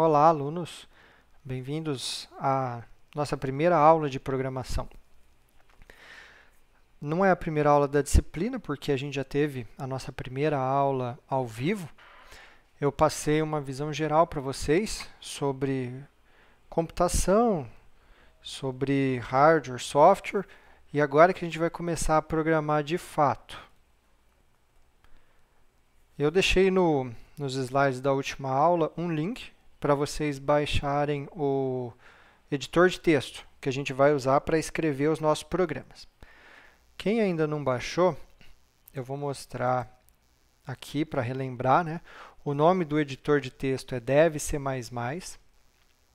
Olá, alunos! Bem-vindos à nossa primeira aula de programação. Não é a primeira aula da disciplina, porque a gente já teve a nossa primeira aula ao vivo. Eu passei uma visão geral para vocês sobre computação, sobre hardware, software, e agora é que a gente vai começar a programar de fato. Eu deixei no, nos slides da última aula um link para vocês baixarem o editor de texto que a gente vai usar para escrever os nossos programas. Quem ainda não baixou, eu vou mostrar aqui para relembrar, né? O nome do editor de texto é deve ser mais mais.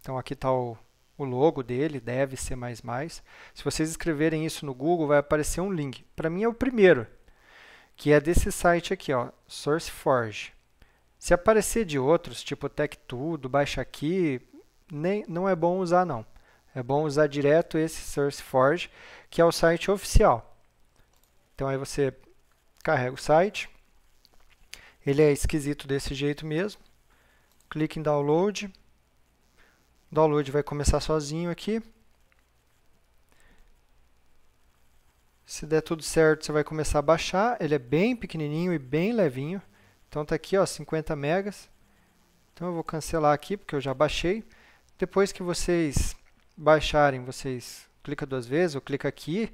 Então aqui está o, o logo dele, deve ser mais mais. Se vocês escreverem isso no Google, vai aparecer um link. Para mim é o primeiro, que é desse site aqui, ó, SourceForge. Se aparecer de outros, tipo Tech Tudo, Baixa Aqui, nem, não é bom usar não. É bom usar direto esse SourceForge, que é o site oficial. Então aí você carrega o site. Ele é esquisito desse jeito mesmo. Clique em download. O download vai começar sozinho aqui. Se der tudo certo, você vai começar a baixar. Ele é bem pequenininho e bem levinho. Então está aqui, ó, 50 megas. Então eu vou cancelar aqui porque eu já baixei. Depois que vocês baixarem, vocês clica duas vezes ou clica aqui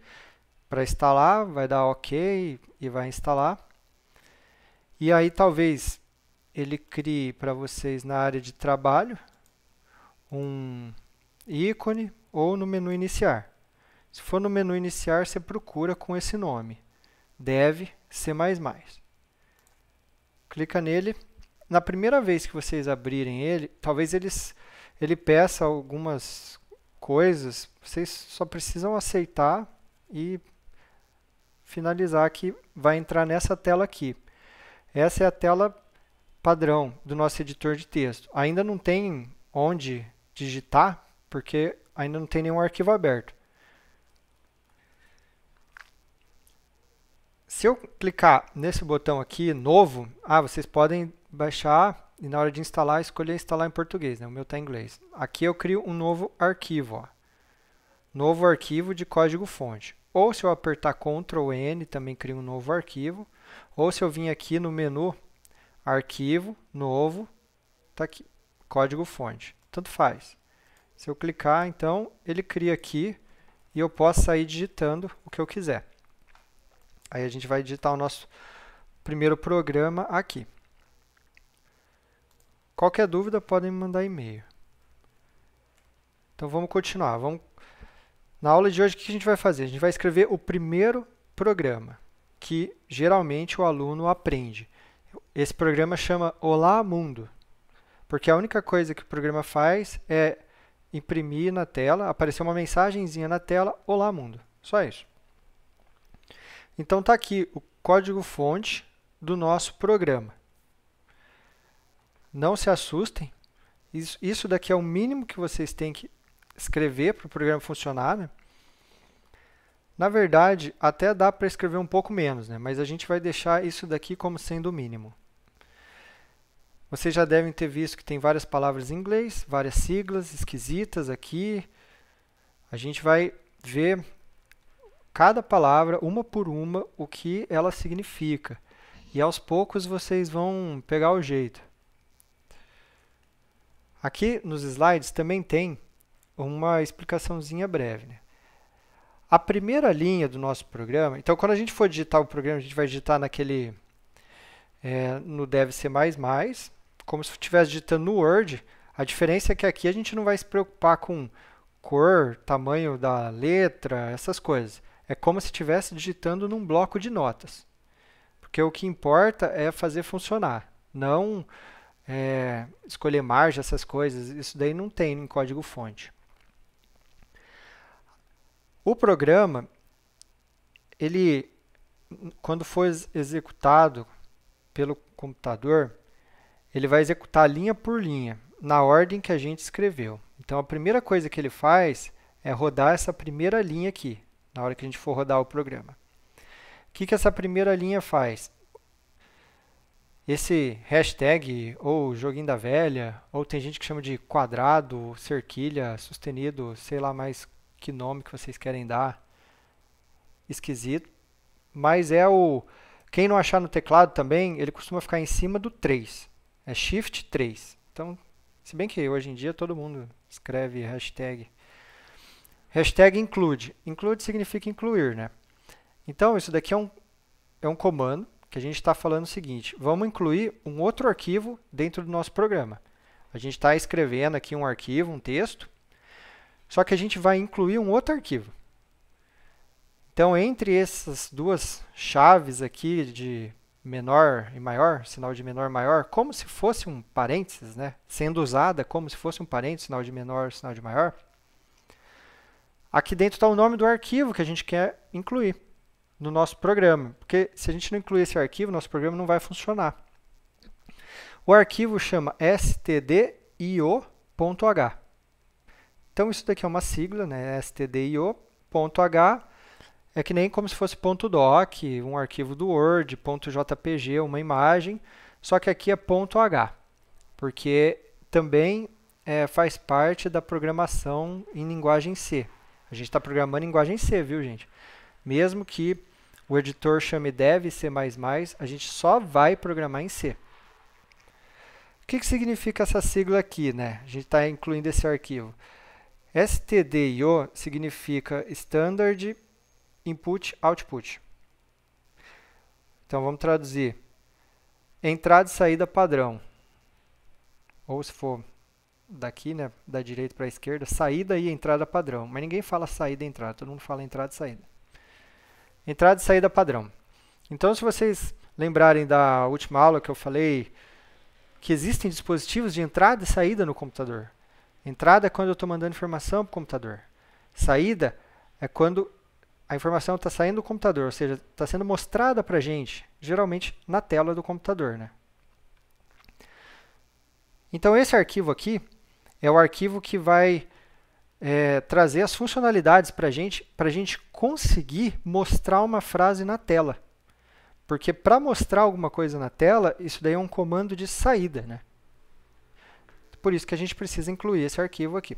para instalar, vai dar OK e vai instalar. E aí talvez ele crie para vocês na área de trabalho um ícone ou no menu iniciar. Se for no menu iniciar, você procura com esse nome. Deve ser mais mais clica nele. Na primeira vez que vocês abrirem ele, talvez eles, ele peça algumas coisas, vocês só precisam aceitar e finalizar que vai entrar nessa tela aqui. Essa é a tela padrão do nosso editor de texto. Ainda não tem onde digitar, porque ainda não tem nenhum arquivo aberto. se eu clicar nesse botão aqui, novo, ah, vocês podem baixar e na hora de instalar, escolher instalar em português, né? o meu está em inglês. Aqui eu crio um novo arquivo, ó. novo arquivo de código fonte. Ou se eu apertar Ctrl N, também crio um novo arquivo. Ou se eu vim aqui no menu, arquivo, novo, está aqui, código fonte. Tanto faz. Se eu clicar, então, ele cria aqui e eu posso sair digitando o que eu quiser. Aí a gente vai digitar o nosso primeiro programa aqui. Qualquer dúvida, podem mandar e-mail. Então vamos continuar. Vamos... Na aula de hoje, o que a gente vai fazer? A gente vai escrever o primeiro programa, que geralmente o aluno aprende. Esse programa chama Olá Mundo, porque a única coisa que o programa faz é imprimir na tela, aparecer uma mensagenzinha na tela, Olá Mundo. Só isso. Então está aqui o código-fonte do nosso programa. Não se assustem, isso, daqui é o mínimo que vocês têm que escrever para o programa funcionar. Né? Na verdade, até dá para escrever um pouco menos, né? mas a gente vai deixar isso daqui como sendo o mínimo. Vocês já devem ter visto que tem várias palavras em inglês, várias siglas esquisitas aqui. A gente vai ver cada palavra, uma por uma, o que ela significa. E aos poucos vocês vão pegar o jeito. Aqui nos slides também tem uma explicaçãozinha breve. Né? A primeira linha do nosso programa, então quando a gente for digitar o programa, a gente vai digitar naquele é, no deve ser mais mais, como se estivesse digitando no Word. A diferença é que aqui a gente não vai se preocupar com cor, tamanho da letra, essas coisas. É como se estivesse digitando num bloco de notas. Porque o que importa é fazer funcionar, não é, escolher margem, essas coisas. Isso daí não tem em código-fonte. O programa, ele, quando for executado pelo computador, ele vai executar linha por linha, na ordem que a gente escreveu. Então, a primeira coisa que ele faz é rodar essa primeira linha aqui, na hora que a gente for rodar o programa. O que, que essa primeira linha faz? Esse hashtag, ou joguinho da velha, ou tem gente que chama de quadrado, cerquilha, sustenido, sei lá mais que nome que vocês querem dar, esquisito, mas é o... Quem não achar no teclado também, ele costuma ficar em cima do 3. É Shift 3. Então, se bem que hoje em dia todo mundo escreve hashtag Hashtag include. Include significa incluir, né? Então, isso daqui é um, é um comando que a gente está falando o seguinte, vamos incluir um outro arquivo dentro do nosso programa. A gente está escrevendo aqui um arquivo, um texto, só que a gente vai incluir um outro arquivo. Então, entre essas duas chaves aqui de menor e maior, sinal de menor e maior, como se fosse um parênteses, né? sendo usada como se fosse um parênteses, sinal de menor, sinal de maior, Aqui dentro está o nome do arquivo que a gente quer incluir no nosso programa, porque se a gente não incluir esse arquivo, nosso programa não vai funcionar. O arquivo chama stdio.h. Então isso daqui é uma sigla, né? stdio.h é que nem como se fosse .doc, um arquivo do Word, .jpg, uma imagem, só que aqui é .h, porque também é, faz parte da programação em linguagem C. A gente está programando em linguagem C, viu, gente? Mesmo que o editor chame dev C++, a gente só vai programar em C. O que, que significa essa sigla aqui, né? A gente está incluindo esse arquivo. STDIO significa Standard Input Output. Então vamos traduzir. Entrada e saída padrão. Ou se for daqui, né, da direita para a esquerda, saída e entrada padrão. Mas ninguém fala saída e entrada, todo mundo fala entrada e saída. Entrada e saída padrão. Então, se vocês lembrarem da última aula que eu falei que existem dispositivos de entrada e saída no computador. Entrada é quando eu estou mandando informação para o computador. Saída é quando a informação está saindo do computador, ou seja, está sendo mostrada para a gente, geralmente na tela do computador. Né? Então, esse arquivo aqui, é o arquivo que vai é, trazer as funcionalidades para gente, a gente conseguir mostrar uma frase na tela. Porque para mostrar alguma coisa na tela, isso daí é um comando de saída. Né? Por isso que a gente precisa incluir esse arquivo aqui.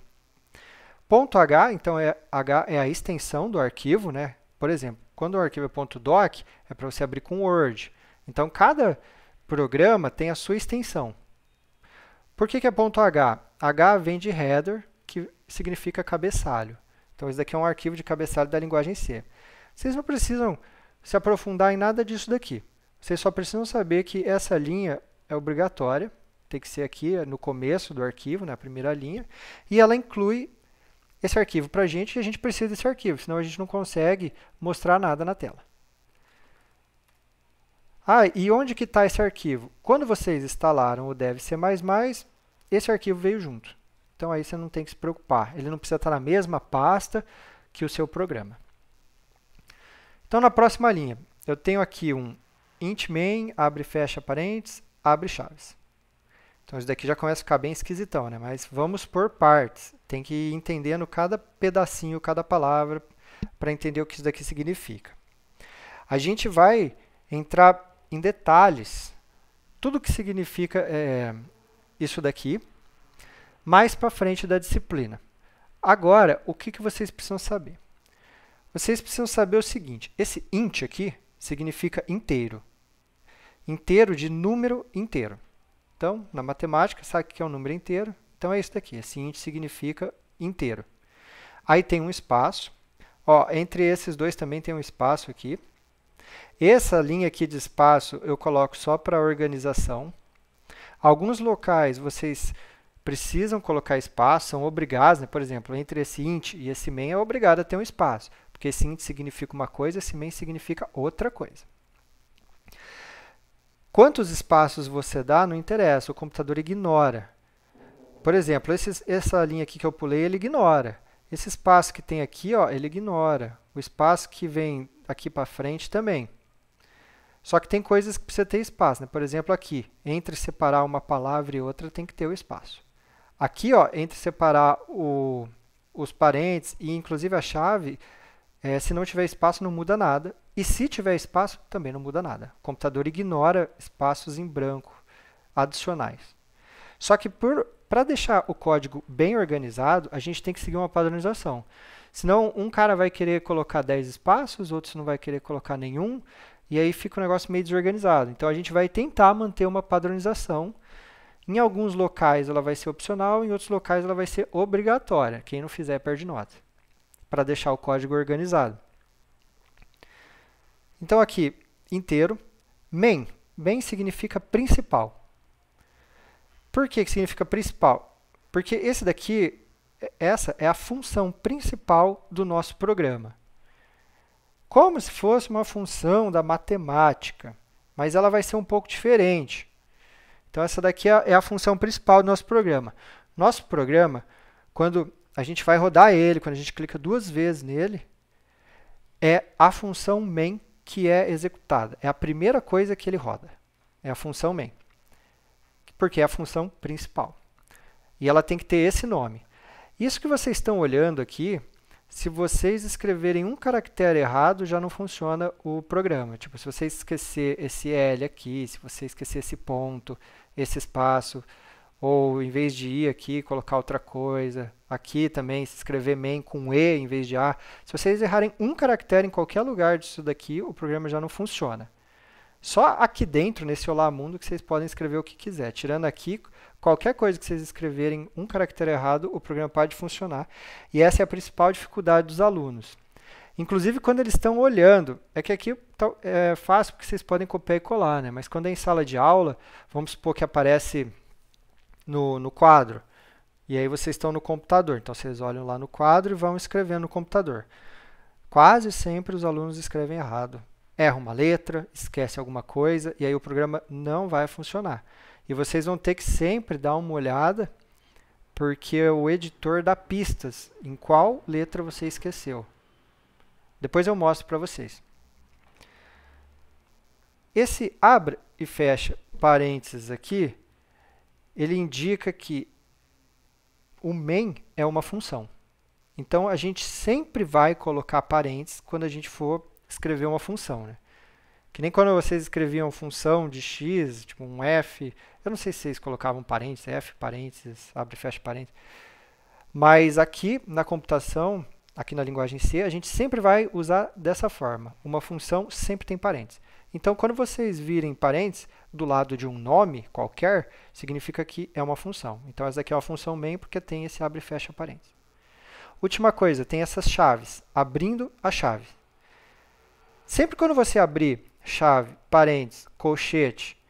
Ponto .h, então, é, H é a extensão do arquivo. Né? Por exemplo, quando o arquivo é .doc, é para você abrir com Word. Então, cada programa tem a sua extensão. Por que, que é ponto .h? h vem de header, que significa cabeçalho. Então, isso daqui é um arquivo de cabeçalho da linguagem C. Vocês não precisam se aprofundar em nada disso daqui. Vocês só precisam saber que essa linha é obrigatória, tem que ser aqui eh, no começo do arquivo, na primeira linha, e ela inclui esse arquivo para a gente, e a gente precisa desse arquivo, senão a gente não consegue mostrar nada na tela. Ah, e onde que está esse arquivo? Quando vocês instalaram o DevC++, esse arquivo veio junto. Então aí você não tem que se preocupar, ele não precisa estar na mesma pasta que o seu programa. Então na próxima linha, eu tenho aqui um int main, abre e fecha parênteses, abre chaves. Então isso daqui já começa a ficar bem esquisitão, né? mas vamos por partes. Tem que ir entendendo cada pedacinho, cada palavra, para entender o que isso daqui significa. A gente vai entrar em detalhes, tudo que significa é, isso daqui, mais para frente da disciplina. Agora, o que, que vocês precisam saber? Vocês precisam saber o seguinte, esse int aqui significa inteiro. Inteiro de número inteiro. Então, na matemática, sabe o que é um número inteiro? Então, é isso daqui. Esse int significa inteiro. Aí tem um espaço. Ó, entre esses dois também tem um espaço aqui. Essa linha aqui de espaço eu coloco só para organização. Alguns locais vocês precisam colocar espaço, são obrigados, né? por exemplo, entre esse int e esse main é obrigado a ter um espaço, porque esse int significa uma coisa, esse main significa outra coisa. Quantos espaços você dá não interessa, o computador ignora. Por exemplo, esses, essa linha aqui que eu pulei, ele ignora. Esse espaço que tem aqui, ó, ele ignora. O espaço que vem aqui para frente também. Só que tem coisas que precisa ter espaço. Né? Por exemplo, aqui, entre separar uma palavra e outra, tem que ter o espaço. Aqui, ó, entre separar o, os parênteses e inclusive a chave, é, se não tiver espaço, não muda nada. E se tiver espaço, também não muda nada. O computador ignora espaços em branco adicionais. Só que para deixar o código bem organizado, a gente tem que seguir uma padronização. Senão, um cara vai querer colocar 10 espaços, outro não vai querer colocar nenhum. E aí fica um negócio meio desorganizado. Então a gente vai tentar manter uma padronização. Em alguns locais ela vai ser opcional, em outros locais ela vai ser obrigatória. Quem não fizer perde nota. Para deixar o código organizado. Então aqui, inteiro, main. Main significa principal. Por que significa principal? Porque esse daqui, essa é a função principal do nosso programa como se fosse uma função da matemática, mas ela vai ser um pouco diferente. Então, essa daqui é, é a função principal do nosso programa. Nosso programa, quando a gente vai rodar ele, quando a gente clica duas vezes nele, é a função main que é executada. É a primeira coisa que ele roda. É a função main. Porque é a função principal. E ela tem que ter esse nome. Isso que vocês estão olhando aqui se vocês escreverem um caractere errado, já não funciona o programa. Tipo, se você esquecer esse L aqui, se você esquecer esse ponto, esse espaço, ou em vez de I aqui, colocar outra coisa. Aqui também, se escrever main com E em vez de A. Se vocês errarem um caractere em qualquer lugar disso daqui, o programa já não funciona. Só aqui dentro, nesse Olá Mundo, que vocês podem escrever o que quiser. Tirando aqui, Qualquer coisa que vocês escreverem um caractere errado, o programa pode funcionar. E essa é a principal dificuldade dos alunos. Inclusive quando eles estão olhando, é que aqui tá, é fácil porque vocês podem copiar e colar, né? mas quando é em sala de aula, vamos supor que aparece no, no quadro, e aí vocês estão no computador, então vocês olham lá no quadro e vão escrevendo no computador. Quase sempre os alunos escrevem errado, erra uma letra, esquece alguma coisa, e aí o programa não vai funcionar. E vocês vão ter que sempre dar uma olhada, porque é o editor dá pistas em qual letra você esqueceu. Depois eu mostro para vocês. Esse abre e fecha parênteses aqui, ele indica que o main é uma função. Então, a gente sempre vai colocar parênteses quando a gente for escrever uma função. Né? Que nem quando vocês escreviam função de x, tipo um f, eu não sei se vocês colocavam parênteses, F parênteses, abre e fecha parênteses. Mas aqui na computação, aqui na linguagem C, a gente sempre vai usar dessa forma. Uma função sempre tem parênteses. Então, quando vocês virem parênteses do lado de um nome qualquer, significa que é uma função. Então, essa daqui é uma função main porque tem esse abre e fecha parênteses. Última coisa, tem essas chaves, abrindo a chave. Sempre quando você abrir chave, parênteses, colchete,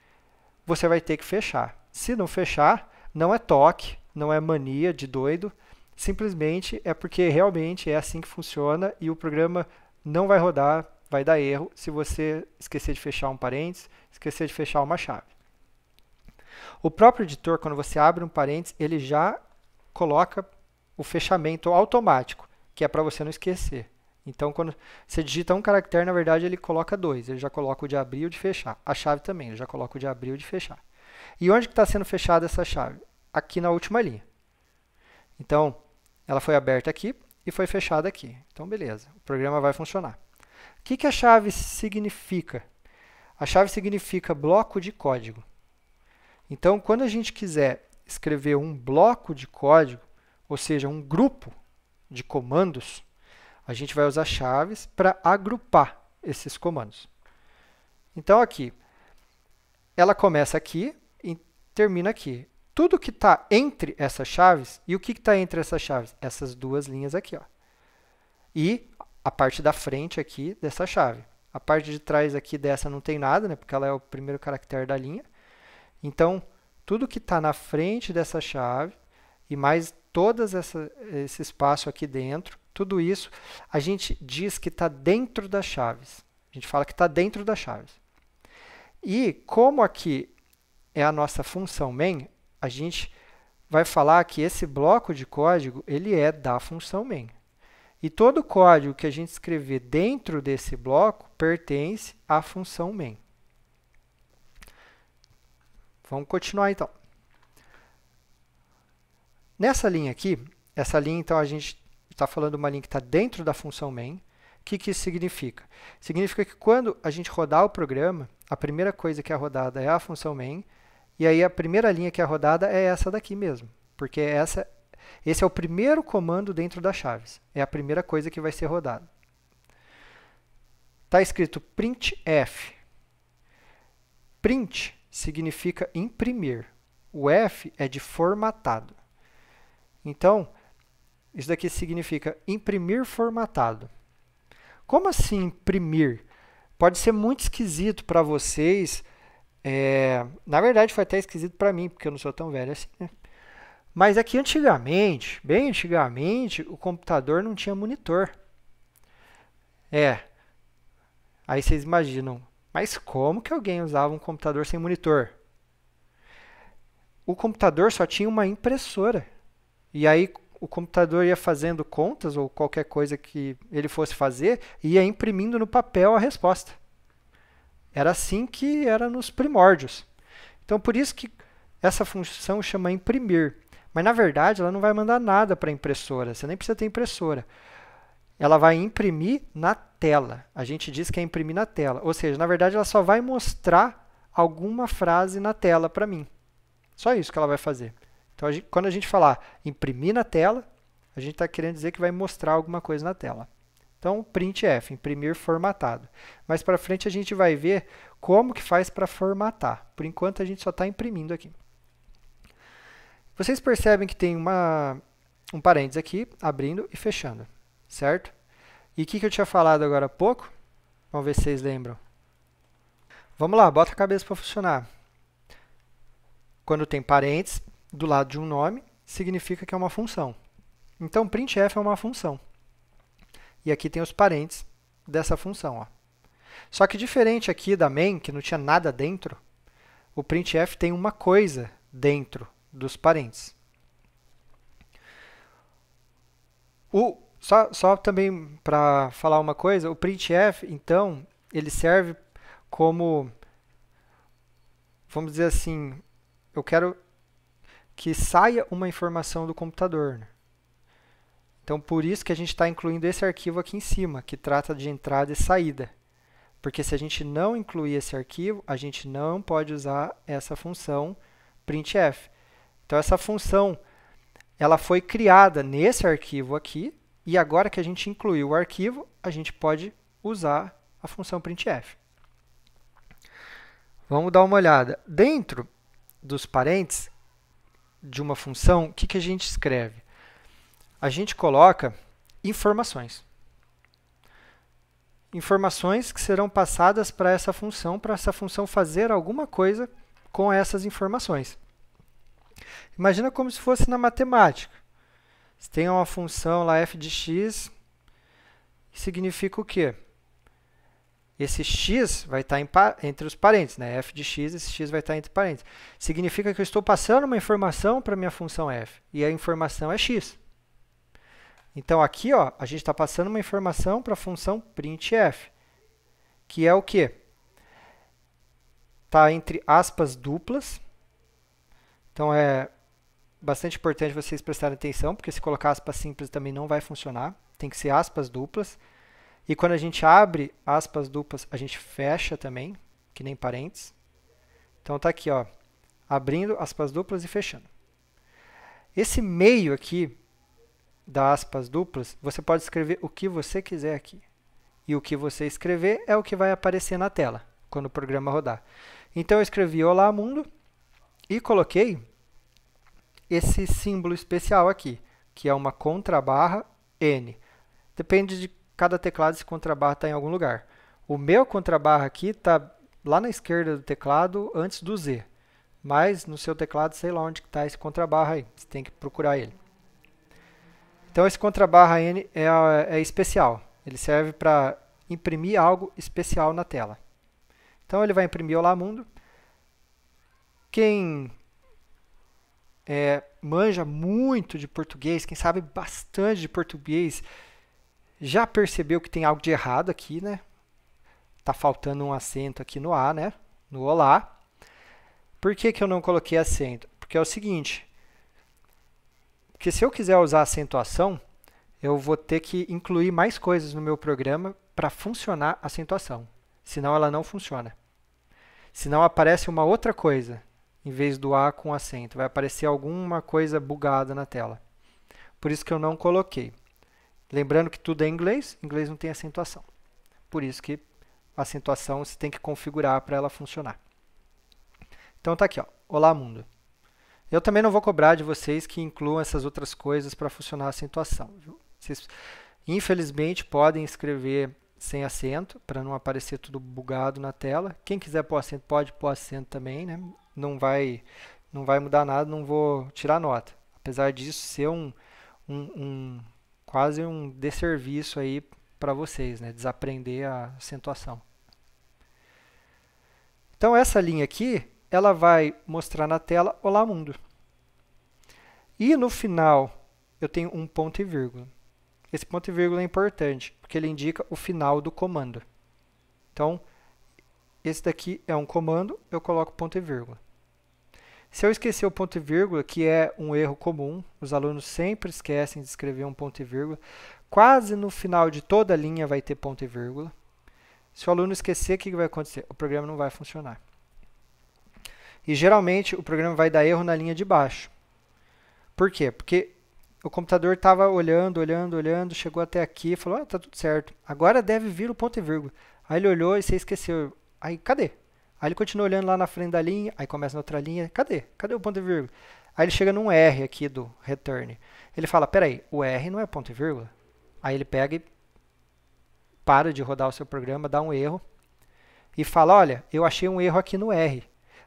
você vai ter que fechar. Se não fechar, não é toque, não é mania de doido, simplesmente é porque realmente é assim que funciona e o programa não vai rodar, vai dar erro se você esquecer de fechar um parênteses, esquecer de fechar uma chave. O próprio editor, quando você abre um parênteses, ele já coloca o fechamento automático, que é para você não esquecer. Então, quando você digita um caractere, na verdade, ele coloca dois. Ele já coloca o de abrir e o de fechar. A chave também, ele já coloca o de abrir e o de fechar. E onde está sendo fechada essa chave? Aqui na última linha. Então, ela foi aberta aqui e foi fechada aqui. Então, beleza, o programa vai funcionar. O que, que a chave significa? A chave significa bloco de código. Então, quando a gente quiser escrever um bloco de código, ou seja, um grupo de comandos, a gente vai usar chaves para agrupar esses comandos. Então, aqui, ela começa aqui e termina aqui. Tudo que está entre essas chaves, e o que está entre essas chaves? Essas duas linhas aqui. Ó. E a parte da frente aqui dessa chave. A parte de trás aqui dessa não tem nada, né, porque ela é o primeiro caractere da linha. Então, tudo que está na frente dessa chave e mais todo esse espaço aqui dentro tudo isso a gente diz que está dentro das chaves. A gente fala que está dentro das chaves. E como aqui é a nossa função main, a gente vai falar que esse bloco de código ele é da função main. E todo o código que a gente escrever dentro desse bloco pertence à função main. Vamos continuar então. Nessa linha aqui, essa linha então a gente está falando uma linha que está dentro da função main. O que, que isso significa? Significa que quando a gente rodar o programa, a primeira coisa que é rodada é a função main, e aí a primeira linha que é rodada é essa daqui mesmo, porque é essa, esse é o primeiro comando dentro das chaves, é a primeira coisa que vai ser rodada. Está escrito printf. Print significa imprimir, o F é de formatado. Então, isso daqui significa imprimir formatado. Como assim imprimir? Pode ser muito esquisito para vocês. É... Na verdade, foi até esquisito para mim, porque eu não sou tão velho assim. Né? Mas aqui é antigamente, bem antigamente, o computador não tinha monitor. É. Aí vocês imaginam, mas como que alguém usava um computador sem monitor? O computador só tinha uma impressora. E aí o computador ia fazendo contas ou qualquer coisa que ele fosse fazer, ia imprimindo no papel a resposta. Era assim que era nos primórdios. Então por isso que essa função chama imprimir. Mas na verdade ela não vai mandar nada para a impressora, você nem precisa ter impressora. Ela vai imprimir na tela. A gente diz que é imprimir na tela. Ou seja, na verdade ela só vai mostrar alguma frase na tela para mim. Só isso que ela vai fazer. Então, a gente, quando a gente falar imprimir na tela, a gente está querendo dizer que vai mostrar alguma coisa na tela. Então, printf, é imprimir formatado. Mais para frente a gente vai ver como que faz para formatar. Por enquanto a gente só está imprimindo aqui. Vocês percebem que tem uma, um parênteses aqui, abrindo e fechando, certo? E o que, que eu tinha falado agora há pouco? Vamos ver se vocês lembram. Vamos lá, bota a cabeça para funcionar. Quando tem parênteses, do lado de um nome significa que é uma função. Então, printf é uma função. E aqui tem os parênteses dessa função. Ó. Só que diferente aqui da main, que não tinha nada dentro, o printf tem uma coisa dentro dos parênteses. O, só, só também para falar uma coisa, o printf, então, ele serve como, vamos dizer assim, eu quero que saia uma informação do computador. Né? Então, por isso que a gente está incluindo esse arquivo aqui em cima, que trata de entrada e saída. Porque se a gente não incluir esse arquivo, a gente não pode usar essa função printf. Então, essa função ela foi criada nesse arquivo aqui, e agora que a gente incluiu o arquivo, a gente pode usar a função printf. Vamos dar uma olhada. Dentro dos parênteses de uma função, o que, que a gente escreve? A gente coloca informações. Informações que serão passadas para essa função, para essa função fazer alguma coisa com essas informações. Imagina como se fosse na matemática. Você tem uma função lá f de x, significa o quê? esse x vai tá estar entre os parênteses, né? f de x, esse x vai estar tá entre parênteses. Significa que eu estou passando uma informação para minha função f, e a informação é x. Então aqui ó, a gente está passando uma informação para a função printf, que é o quê? Está entre aspas duplas, então é bastante importante vocês prestarem atenção, porque se colocar aspas simples também não vai funcionar, tem que ser aspas duplas, e quando a gente abre aspas duplas, a gente fecha também, que nem parênteses. Então tá aqui, ó, abrindo aspas duplas e fechando. Esse meio aqui das aspas duplas, você pode escrever o que você quiser aqui. E o que você escrever é o que vai aparecer na tela quando o programa rodar. Então eu escrevi Olá Mundo e coloquei esse símbolo especial aqui, que é uma contrabarra N. Depende de cada teclado esse contrabarra está em algum lugar. O meu contrabarra aqui está lá na esquerda do teclado, antes do Z. Mas no seu teclado, sei lá onde está esse contrabarra aí. Você tem que procurar ele. Então esse contrabarra N é, é especial. Ele serve para imprimir algo especial na tela. Então ele vai imprimir Olá Mundo. Quem é, manja muito de português, quem sabe bastante de português, já percebeu que tem algo de errado aqui, né? Tá faltando um acento aqui no A, né? No olá. Por que, que eu não coloquei acento? Porque é o seguinte, que se eu quiser usar acentuação, eu vou ter que incluir mais coisas no meu programa para funcionar a acentuação, senão ela não funciona. Senão aparece uma outra coisa, em vez do A com acento, vai aparecer alguma coisa bugada na tela. Por isso que eu não coloquei. Lembrando que tudo é inglês, inglês não tem acentuação. Por isso que a acentuação você tem que configurar para ela funcionar. Então tá aqui, ó. Olá mundo. Eu também não vou cobrar de vocês que incluam essas outras coisas para funcionar a acentuação. Viu? Vocês, infelizmente, podem escrever sem acento, para não aparecer tudo bugado na tela. Quem quiser pôr acento, pode pôr acento também, né? Não vai, não vai mudar nada, não vou tirar nota. Apesar disso ser um, um, um quase um desserviço aí para vocês, né? Desaprender a acentuação. Então essa linha aqui, ela vai mostrar na tela Olá Mundo. E no final eu tenho um ponto e vírgula. Esse ponto e vírgula é importante, porque ele indica o final do comando. Então, esse daqui é um comando, eu coloco ponto e vírgula. Se eu esquecer o ponto e vírgula, que é um erro comum, os alunos sempre esquecem de escrever um ponto e vírgula, quase no final de toda linha vai ter ponto e vírgula. Se o aluno esquecer, o que vai acontecer? O programa não vai funcionar. E geralmente o programa vai dar erro na linha de baixo. Por quê? Porque o computador estava olhando, olhando, olhando, chegou até aqui e falou: ah, tá tudo certo. Agora deve vir o ponto e vírgula. Aí ele olhou e você esqueceu. Aí cadê? Aí ele continua olhando lá na frente da linha, aí começa na outra linha. Cadê? Cadê o ponto e vírgula? Aí ele chega num R aqui do return. Ele fala, peraí, o R não é ponto e vírgula? Aí ele pega e para de rodar o seu programa, dá um erro e fala, olha, eu achei um erro aqui no R.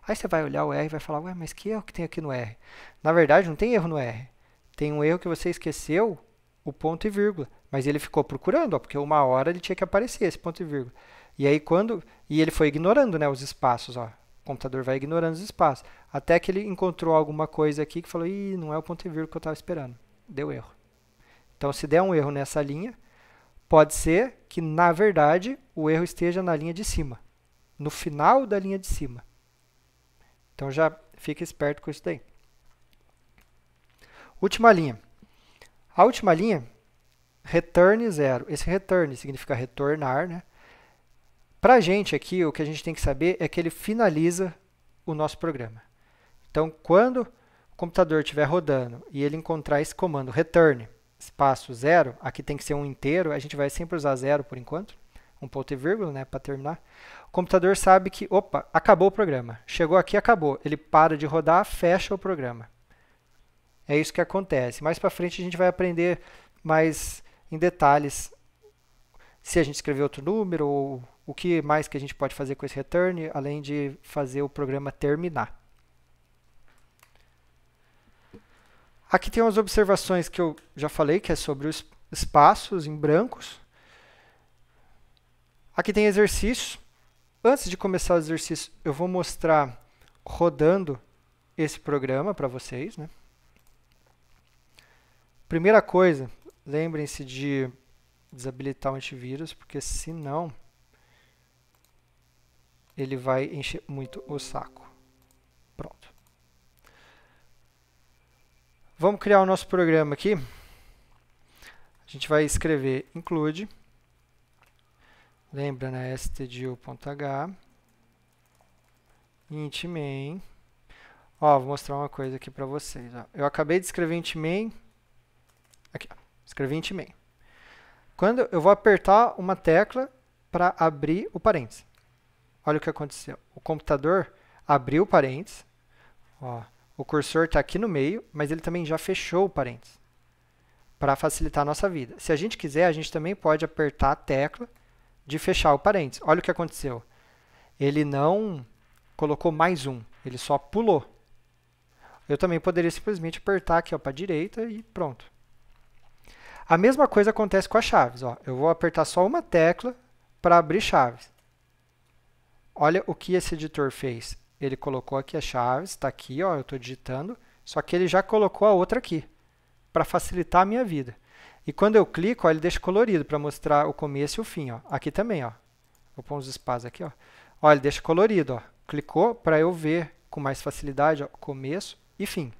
Aí você vai olhar o R e vai falar, ué, mas que erro que tem aqui no R? Na verdade, não tem erro no R. Tem um erro que você esqueceu o ponto e vírgula. Mas ele ficou procurando, ó, porque uma hora ele tinha que aparecer esse ponto e vírgula. E aí quando e ele foi ignorando, né, os espaços, ó. O computador vai ignorando os espaços, até que ele encontrou alguma coisa aqui que falou: "Ih, não é o ponto e vírgula que eu estava esperando". Deu erro. Então se der um erro nessa linha, pode ser que na verdade o erro esteja na linha de cima, no final da linha de cima. Então já fica esperto com isso daí. Última linha. A última linha, return zero. Esse return significa retornar, né? Para a gente aqui, o que a gente tem que saber é que ele finaliza o nosso programa. Então, quando o computador estiver rodando e ele encontrar esse comando return, espaço zero, aqui tem que ser um inteiro, a gente vai sempre usar zero por enquanto, um ponto e vírgula, né, para terminar. O computador sabe que, opa, acabou o programa. Chegou aqui, acabou. Ele para de rodar, fecha o programa. É isso que acontece. Mais para frente a gente vai aprender mais em detalhes se a gente escrever outro número ou o que mais que a gente pode fazer com esse return, além de fazer o programa terminar. Aqui tem umas observações que eu já falei, que é sobre os espaços em brancos. Aqui tem exercícios Antes de começar o exercício, eu vou mostrar rodando esse programa para vocês. Né? Primeira coisa, lembrem-se de desabilitar o antivírus, porque senão... não ele vai encher muito o saco. Pronto. Vamos criar o nosso programa aqui. A gente vai escrever include. Lembra na né? stdio.h int main. Ó, vou mostrar uma coisa aqui para vocês. Ó. Eu acabei de escrever int main. Aqui, ó. escrevi int main. Quando eu vou apertar uma tecla para abrir o parênteses. Olha o que aconteceu. O computador abriu parênteses. Ó, o cursor está aqui no meio, mas ele também já fechou o parênteses para facilitar a nossa vida. Se a gente quiser, a gente também pode apertar a tecla de fechar o parênteses. Olha o que aconteceu. Ele não colocou mais um, ele só pulou. Eu também poderia simplesmente apertar aqui para a direita e pronto. A mesma coisa acontece com as chaves. Ó. Eu vou apertar só uma tecla para abrir chaves. Olha o que esse editor fez. Ele colocou aqui as chaves, está aqui, ó, eu estou digitando, só que ele já colocou a outra aqui, para facilitar a minha vida. E quando eu clico, ó, ele deixa colorido para mostrar o começo e o fim. Ó. Aqui também, ó. vou pôr uns espaços aqui. Ó. Ó, ele deixa colorido. Ó. Clicou para eu ver com mais facilidade ó, começo e fim.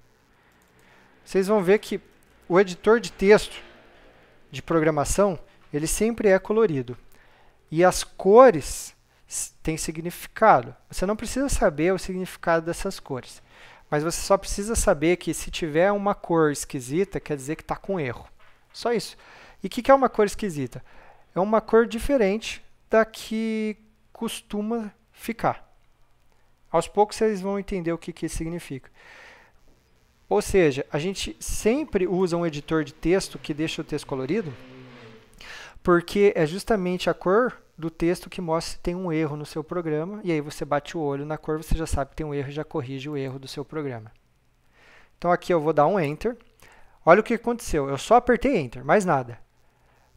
Vocês vão ver que o editor de texto de programação, ele sempre é colorido. E as cores tem significado. Você não precisa saber o significado dessas cores, mas você só precisa saber que se tiver uma cor esquisita, quer dizer que está com erro. Só isso. E o que, que é uma cor esquisita? É uma cor diferente da que costuma ficar. Aos poucos vocês vão entender o que, que isso significa. Ou seja, a gente sempre usa um editor de texto que deixa o texto colorido, porque é justamente a cor do texto que mostra se tem um erro no seu programa, e aí você bate o olho na cor, você já sabe que tem um erro e já corrige o erro do seu programa. Então aqui eu vou dar um Enter. Olha o que aconteceu, eu só apertei Enter, mais nada.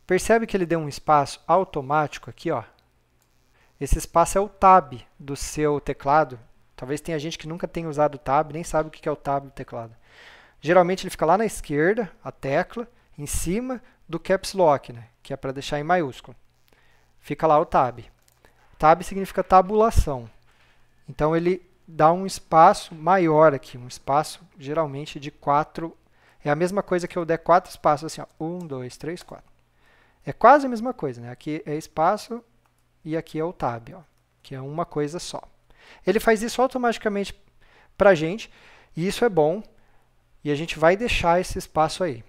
Percebe que ele deu um espaço automático aqui, ó. Esse espaço é o Tab do seu teclado. Talvez tenha gente que nunca tenha usado o Tab, nem sabe o que é o Tab do teclado. Geralmente ele fica lá na esquerda, a tecla, em cima do Caps Lock, né, que é para deixar em maiúsculo fica lá o tab. Tab significa tabulação. Então ele dá um espaço maior aqui, um espaço geralmente de quatro, É a mesma coisa que eu der quatro espaços, assim, um, dois, três, quatro, É quase a mesma coisa, né? Aqui é espaço e aqui é o tab, ó, que é uma coisa só. Ele faz isso automaticamente para a gente, e isso é bom, e a gente vai deixar esse espaço aí.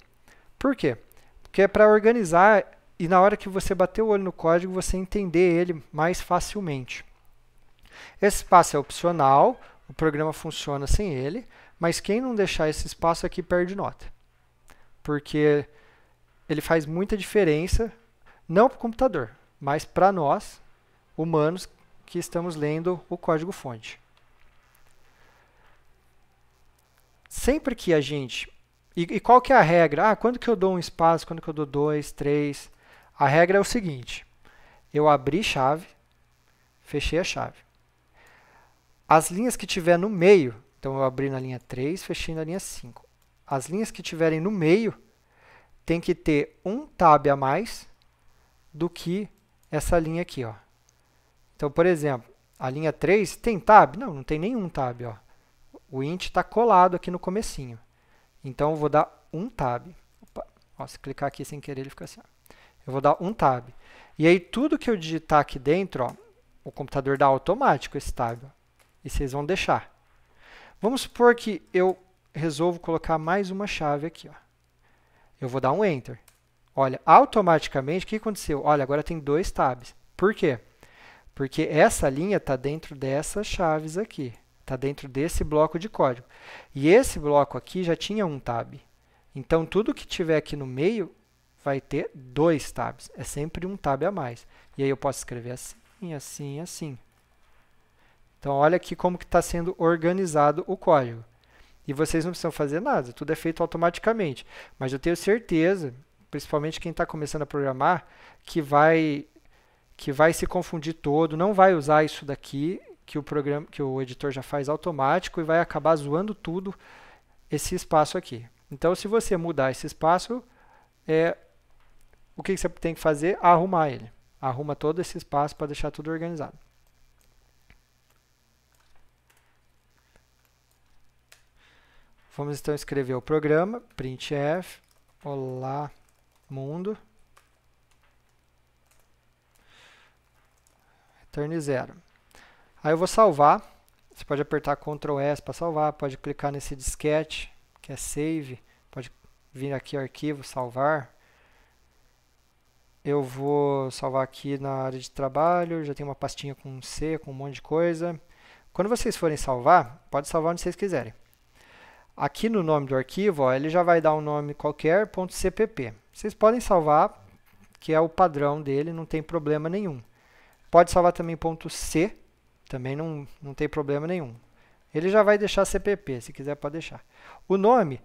Por quê? Porque é para organizar e na hora que você bater o olho no código, você entender ele mais facilmente. Esse espaço é opcional, o programa funciona sem ele, mas quem não deixar esse espaço aqui perde nota. Porque ele faz muita diferença, não para o computador, mas para nós, humanos, que estamos lendo o código-fonte. Sempre que a gente... E, e, qual que é a regra? Ah, quando que eu dou um espaço, quando que eu dou dois, três... A regra é o seguinte: eu abri chave, fechei a chave. As linhas que tiver no meio, então eu abri na linha 3, fechei na linha 5. As linhas que tiverem no meio tem que ter um tab a mais do que essa linha aqui, ó. Então, por exemplo, a linha 3 tem tab? Não, não tem nenhum tab, ó. O int está colado aqui no comecinho. Então, eu vou dar um tab. Opa, ó, se clicar aqui sem querer, ele fica assim. Ó. Eu vou dar um tab. E aí tudo que eu digitar aqui dentro, ó, o computador dá automático esse tab. Ó, e vocês vão deixar. Vamos supor que eu resolvo colocar mais uma chave aqui. Ó. Eu vou dar um Enter. Olha, automaticamente, o que aconteceu? Olha, agora tem dois tabs. Por quê? Porque essa linha está dentro dessas chaves aqui. Está dentro desse bloco de código. E esse bloco aqui já tinha um tab. Então, tudo que tiver aqui no meio vai ter dois tabs. É sempre um tab a mais. E aí eu posso escrever assim, assim, assim. Então, olha aqui como que está sendo organizado o código. E vocês não precisam fazer nada, tudo é feito automaticamente. Mas eu tenho certeza, principalmente quem está começando a programar, que vai, que vai se confundir todo, não vai usar isso daqui, que o, programa, que o editor já faz automático, e vai acabar zoando tudo esse espaço aqui. Então, se você mudar esse espaço, é, o que, você tem que fazer? Arrumar ele. Arruma todo esse espaço para deixar tudo organizado. Vamos então escrever o programa, printf, olá mundo, return zero. Aí eu vou salvar, você pode apertar Ctrl S para salvar, pode clicar nesse disquete, que é save, pode vir aqui arquivo, salvar, eu vou salvar aqui na área de trabalho, já tem uma pastinha com C, com um monte de coisa. Quando vocês forem salvar, pode salvar onde vocês quiserem. Aqui no nome do arquivo, ó, ele já vai dar um nome qualquer, .cpp. Vocês podem salvar, que é o padrão dele, não tem problema nenhum. Pode salvar também .c, também não, não tem problema nenhum. Ele já vai deixar CPP, se quiser pode deixar. O nome,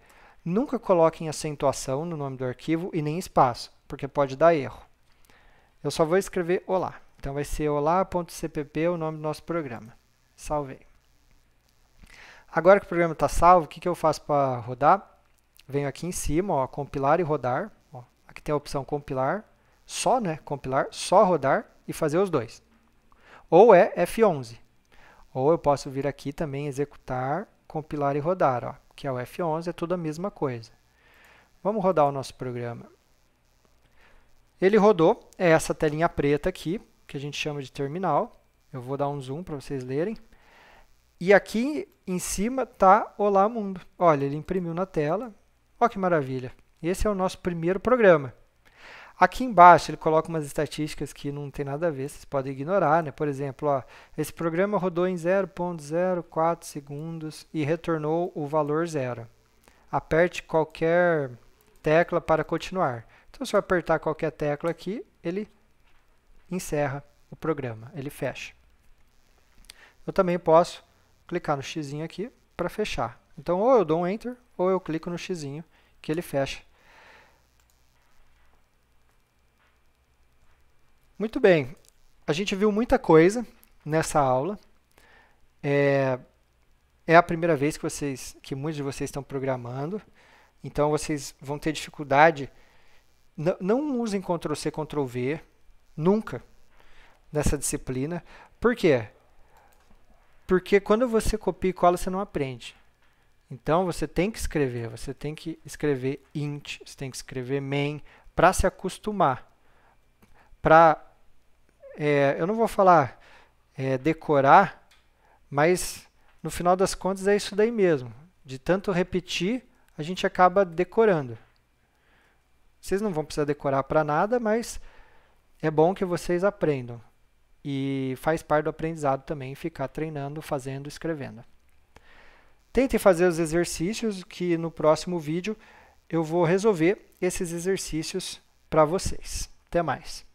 Nunca coloquem acentuação no nome do arquivo e nem espaço, porque pode dar erro. Eu só vou escrever olá. Então vai ser olá.cpp o nome do nosso programa. Salvei. Agora que o programa está salvo, o que, que eu faço para rodar? Venho aqui em cima, ó, compilar e rodar. Ó, aqui tem a opção compilar, só, né? Compilar, só rodar e fazer os dois. Ou é F11. Ou eu posso vir aqui também executar, compilar e rodar. Ó que é o F11, é tudo a mesma coisa. Vamos rodar o nosso programa. Ele rodou, é essa telinha preta aqui, que a gente chama de terminal. Eu vou dar um zoom para vocês lerem. E aqui em cima está Olá Mundo. Olha, ele imprimiu na tela. Olha que maravilha. Esse é o nosso primeiro programa. Aqui embaixo ele coloca umas estatísticas que não tem nada a ver, vocês podem ignorar, né? Por exemplo, ó, esse programa rodou em 0.04 segundos e retornou o valor zero. Aperte qualquer tecla para continuar. Então, se eu apertar qualquer tecla aqui, ele encerra o programa, ele fecha. Eu também posso clicar no x aqui para fechar. Então, ou eu dou um Enter, ou eu clico no x que ele fecha Muito bem, a gente viu muita coisa nessa aula. É, é a primeira vez que, vocês, que muitos de vocês estão programando, então vocês vão ter dificuldade. N não usem Ctrl+C, Ctrl+V nunca nessa disciplina. Por quê? Porque quando você copia e cola, você não aprende. Então você tem que escrever, você tem que escrever int, você tem que escrever main para se acostumar para, é, eu não vou falar é, decorar, mas no final das contas é isso daí mesmo. De tanto repetir, a gente acaba decorando. Vocês não vão precisar decorar para nada, mas é bom que vocês aprendam. E faz parte do aprendizado também ficar treinando, fazendo, escrevendo. Tentem fazer os exercícios que no próximo vídeo eu vou resolver esses exercícios para vocês. Até mais!